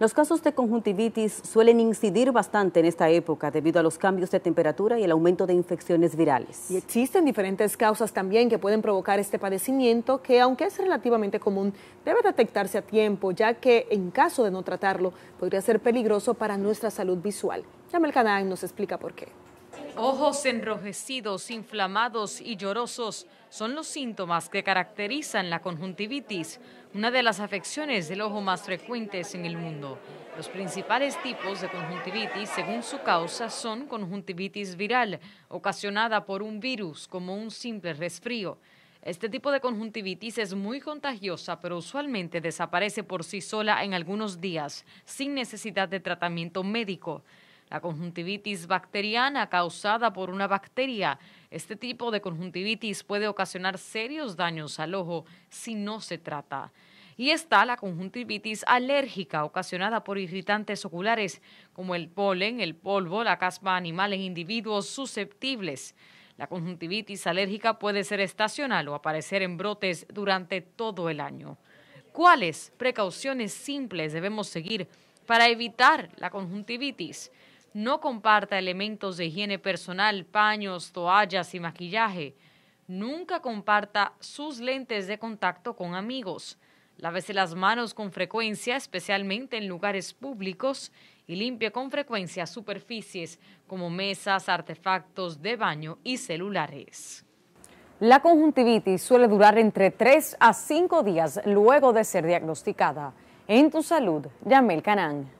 Los casos de conjuntivitis suelen incidir bastante en esta época debido a los cambios de temperatura y el aumento de infecciones virales. Y existen diferentes causas también que pueden provocar este padecimiento que, aunque es relativamente común, debe detectarse a tiempo, ya que en caso de no tratarlo podría ser peligroso para nuestra salud visual. canal y nos explica por qué. Ojos enrojecidos, inflamados y llorosos son los síntomas que caracterizan la conjuntivitis, una de las afecciones del ojo más frecuentes en el mundo. Los principales tipos de conjuntivitis, según su causa, son conjuntivitis viral, ocasionada por un virus como un simple resfrío. Este tipo de conjuntivitis es muy contagiosa, pero usualmente desaparece por sí sola en algunos días, sin necesidad de tratamiento médico. La conjuntivitis bacteriana causada por una bacteria. Este tipo de conjuntivitis puede ocasionar serios daños al ojo si no se trata. Y está la conjuntivitis alérgica ocasionada por irritantes oculares como el polen, el polvo, la caspa animal en individuos susceptibles. La conjuntivitis alérgica puede ser estacional o aparecer en brotes durante todo el año. ¿Cuáles precauciones simples debemos seguir para evitar la conjuntivitis? No comparta elementos de higiene personal, paños, toallas y maquillaje. Nunca comparta sus lentes de contacto con amigos. Lávese las manos con frecuencia, especialmente en lugares públicos, y limpie con frecuencia superficies como mesas, artefactos de baño y celulares. La conjuntivitis suele durar entre 3 a 5 días luego de ser diagnosticada. En tu salud, llame el Canán.